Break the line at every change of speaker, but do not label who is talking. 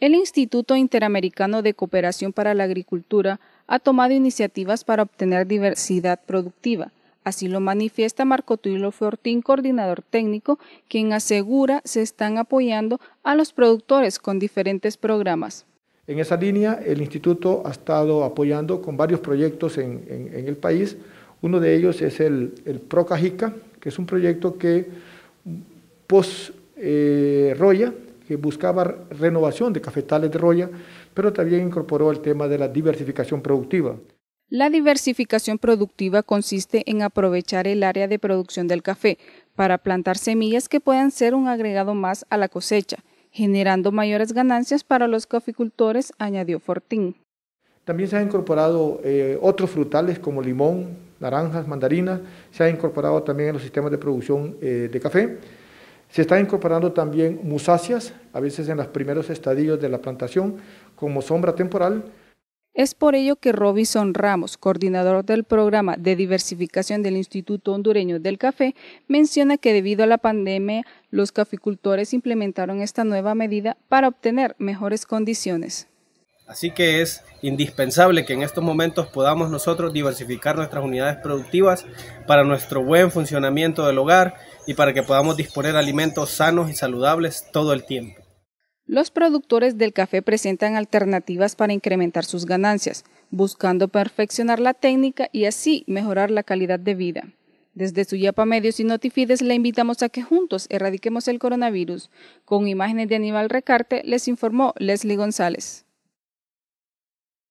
El Instituto Interamericano de Cooperación para la Agricultura ha tomado iniciativas para obtener diversidad productiva. Así lo manifiesta Marco Tulio Fortín, coordinador técnico, quien asegura se están apoyando a los productores con diferentes programas.
En esa línea, el instituto ha estado apoyando con varios proyectos en, el país. Uno de ellos es el, PROCAJICA, que es un proyecto que pos eh, que buscaba renovación de cafetales de roya, pero también incorporó el tema de la diversificación productiva.
La diversificación productiva consiste en aprovechar el área de producción del café para plantar semillas que puedan ser un agregado más a la cosecha, generando mayores ganancias para los caficultores, añadió Fortín.
También se han incorporado eh, otros frutales como limón, naranjas, mandarinas, se ha incorporado también en los sistemas de producción eh, de café se están incorporando también musáceas, a veces en los primeros estadios de la plantación, como sombra temporal.
Es por ello que Robinson Ramos, coordinador del programa de diversificación del Instituto Hondureño del Café, menciona que debido a la pandemia, los caficultores implementaron esta nueva medida para obtener mejores condiciones.
Así que es indispensable que en estos momentos podamos nosotros diversificar nuestras unidades productivas para nuestro buen funcionamiento del hogar y para que podamos disponer alimentos sanos y saludables todo el tiempo.
Los productores del café presentan alternativas para incrementar sus ganancias, buscando perfeccionar la técnica y así mejorar la calidad de vida. Desde Suyapa Medios y Notifides le invitamos a que juntos erradiquemos el coronavirus. Con imágenes de Animal Recarte les informó Leslie González.